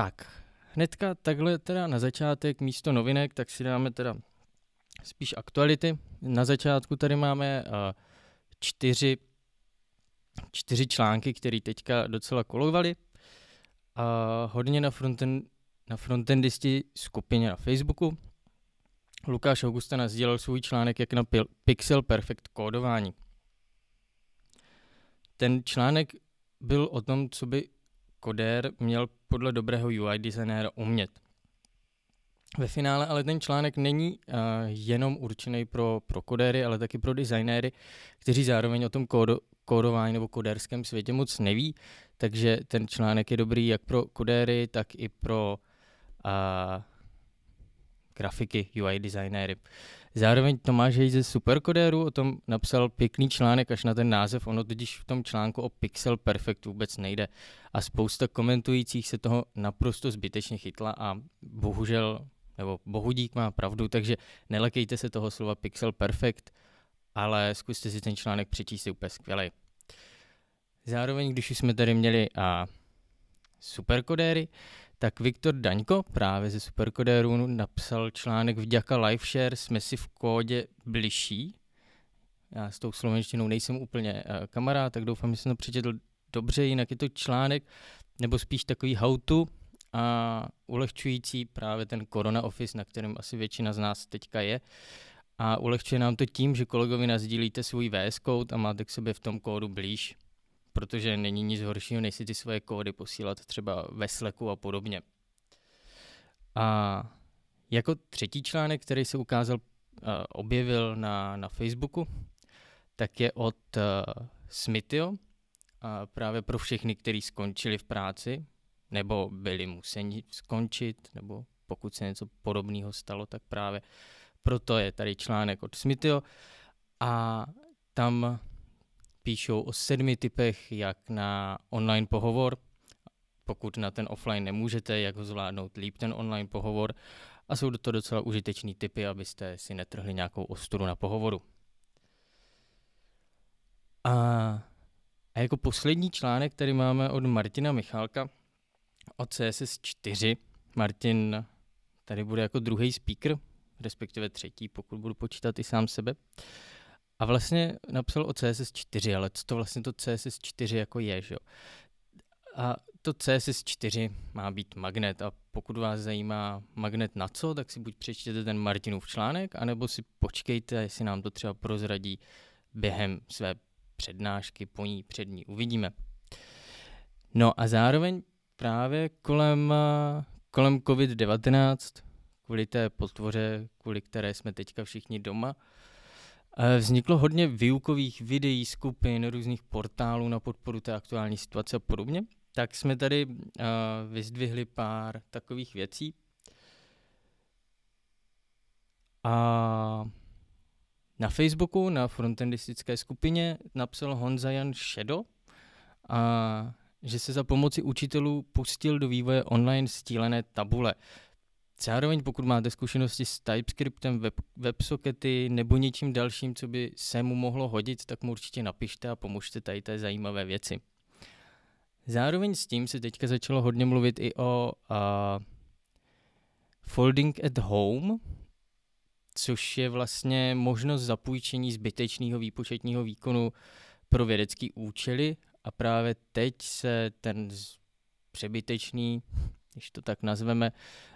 Tak, hnedka takhle teda na začátek místo novinek, tak si dáme teda spíš aktuality. Na začátku tady máme uh, čtyři, čtyři články, které teďka docela kolovaly. Uh, hodně na, fronten, na frontendisti skupině na Facebooku. Lukáš Augustana sdělal svůj článek, jak na pil, Pixel Perfect kódování. Ten článek byl o tom, co by koder měl podle dobrého UI designéra umět. Ve finále ale ten článek není uh, jenom určený pro, pro kodéry, ale taky pro designéry, kteří zároveň o tom kódo, kódování nebo kodérském světě moc neví, takže ten článek je dobrý jak pro kodéry, tak i pro uh, grafiky, UI designéry. Zároveň Tomáš Hej ze Superkodéru o tom napsal pěkný článek až na ten název, ono totiž v tom článku o Pixel Perfect vůbec nejde a spousta komentujících se toho naprosto zbytečně chytla a bohužel, nebo bohudík má pravdu, takže nelekejte se toho slova Pixel Perfect, ale zkuste si ten článek přečíst, je úplně skvělej. Zároveň, když už jsme tady měli a superkodéry, tak Viktor Daňko právě ze Superkodéru napsal článek Vďaka LiveShare jsme si v kódě bližší. Já s tou slovenštinou nejsem úplně uh, kamarád, tak doufám, že jsem to přečetl dobře, jinak je to článek, nebo spíš takový how-to a ulehčující právě ten Corona Office, na kterém asi většina z nás teďka je. A ulehčuje nám to tím, že kolegovi nazdílíte svůj VS code a máte k sobě v tom kódu blíž protože není nic horšího, než si ty svoje kódy posílat třeba ve Slacku a podobně. A jako třetí článek, který se ukázal, eh, objevil na, na Facebooku, tak je od uh, eh, Smithio, a právě pro všechny, kteří skončili v práci, nebo byli museni skončit, nebo pokud se něco podobného stalo, tak právě proto je tady článek od Smithio. A tam píšou o sedmi typech, jak na online pohovor, pokud na ten offline nemůžete, jak ho zvládnout líp ten online pohovor. A jsou to docela užiteční typy, abyste si netrhli nějakou ostru na pohovoru. A, a jako poslední článek, který máme od Martina Michálka o CSS 4. Martin tady bude jako druhý speaker, respektive třetí, pokud budu počítat i sám sebe. Uh, a vlastně napsal o CSS4, ale co to vlastně to CSS4 jako je, že jo? A to CSS4 má být magnet a pokud vás zajímá magnet na co, tak si buď přečtěte ten Martinův článek, anebo si počkejte, jestli nám to třeba prozradí během své přednášky, po ní před ní uvidíme. No a zároveň právě kolem, kolem COVID-19, kvůli té potvoře, kvůli které jsme teďka všichni doma, Eh, vzniklo hodně výukových videí, skupin, různých portálů na podporu té aktuální situace a podobně. Tak jsme tady uh, vyzdvihli pár takových věcí. A na Facebooku, na frontendistické skupině, napsal Honza Jan Šedo, a že se za pomoci učitelů pustil do vývoje online stílené tabule. Zároveň pokud máte zkušenosti s TypeScriptem, web, WebSockety nebo něčím dalším, co by se mu mohlo hodit, tak mu určitě napište a pomůžte tady té zajímavé věci. Zároveň s tím se teďka začalo hodně mluvit i o uh, folding at home, což je vlastně možnost zapůjčení zbytečného výpočetního výkonu pro vědecké účely a právě teď se ten přebytečný když to tak nazveme,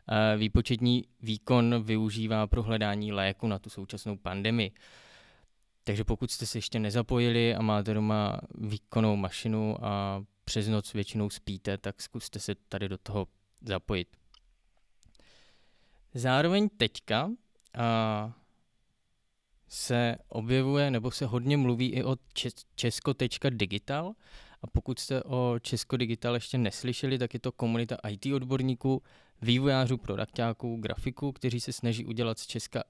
eh, výpočetní výkon využívá pro hledání léku na tu současnou pandemii. Takže pokud jste se ještě nezapojili a máte doma výkonnou mašinu a přes noc většinou spíte, tak zkuste se tady do toho zapojit. Zároveň teďka a, eh, se objevuje nebo se hodně mluví i o česko.digital, a pokud jste o Česko Digital ještě neslyšeli, tak je to komunita IT odborníků, vývojářů, produktáků, grafiků, kteří se snaží udělat z Česka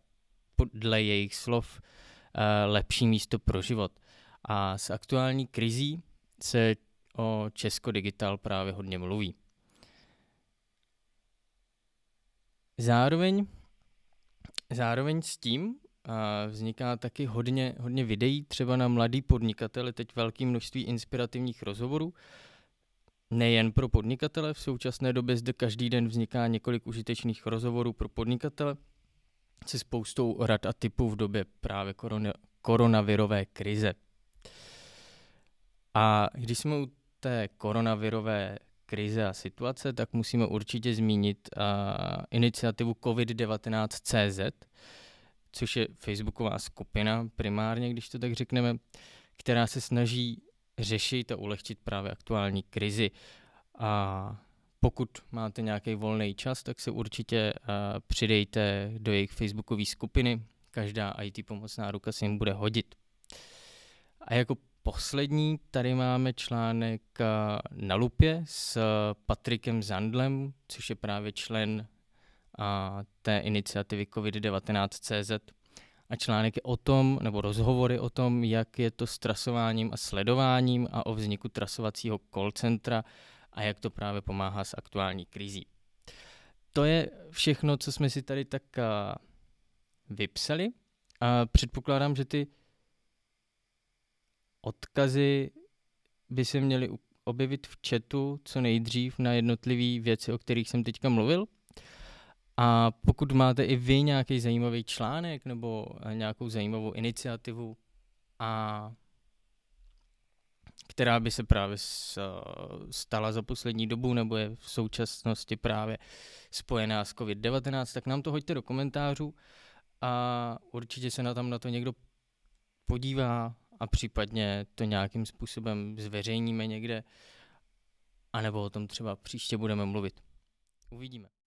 podle jejich slov eh, lepší místo pro život. A s aktuální krizí se o Česko Digital právě hodně mluví. Zároveň, zároveň s tím a vzniká taky hodně, hodně videí, třeba na mladý podnikatele, teď velké množství inspirativních rozhovorů, nejen pro podnikatele, v současné době zde každý den vzniká několik užitečných rozhovorů pro podnikatele se spoustou rad a typů v době právě korona, koronavirové krize. A když jsme u té koronavirové krize a situace, tak musíme určitě zmínit uh, iniciativu COVID-19 CZ, což je facebooková skupina primárně, když to tak řekneme, která se snaží řešit a ulehčit právě aktuální krizi. A pokud máte nějaký volný čas, tak se určitě uh, přidejte do jejich facebookové skupiny. Každá IT pomocná ruka se jim bude hodit. A jako poslední tady máme článek uh, na lupě s eh, Patrikem Zandlem, což je právě člen a té iniciativy COVID-19.cz a článek je o tom, nebo rozhovory o tom, jak je to s trasováním a sledováním a o vzniku trasovacího call centra a jak to právě pomáhá s aktuální krizí. To je všechno, co jsme si tady tak vypsali. A předpokládám, že ty odkazy by se měly objevit v chatu co nejdřív na jednotlivé věci, o kterých jsem teďka mluvil. A pokud máte i vy nějaký zajímavý článek nebo eh, nějakou zajímavou iniciativu, a která by se právě eh, stala za poslední dobu nebo je v současnosti právě spojená s COVID-19, tak nám to hoďte do komentářů a určitě se na tam na to někdo podívá a případně to nějakým způsobem zveřejníme někde, anebo o tom třeba příště budeme mluvit. Uvidíme.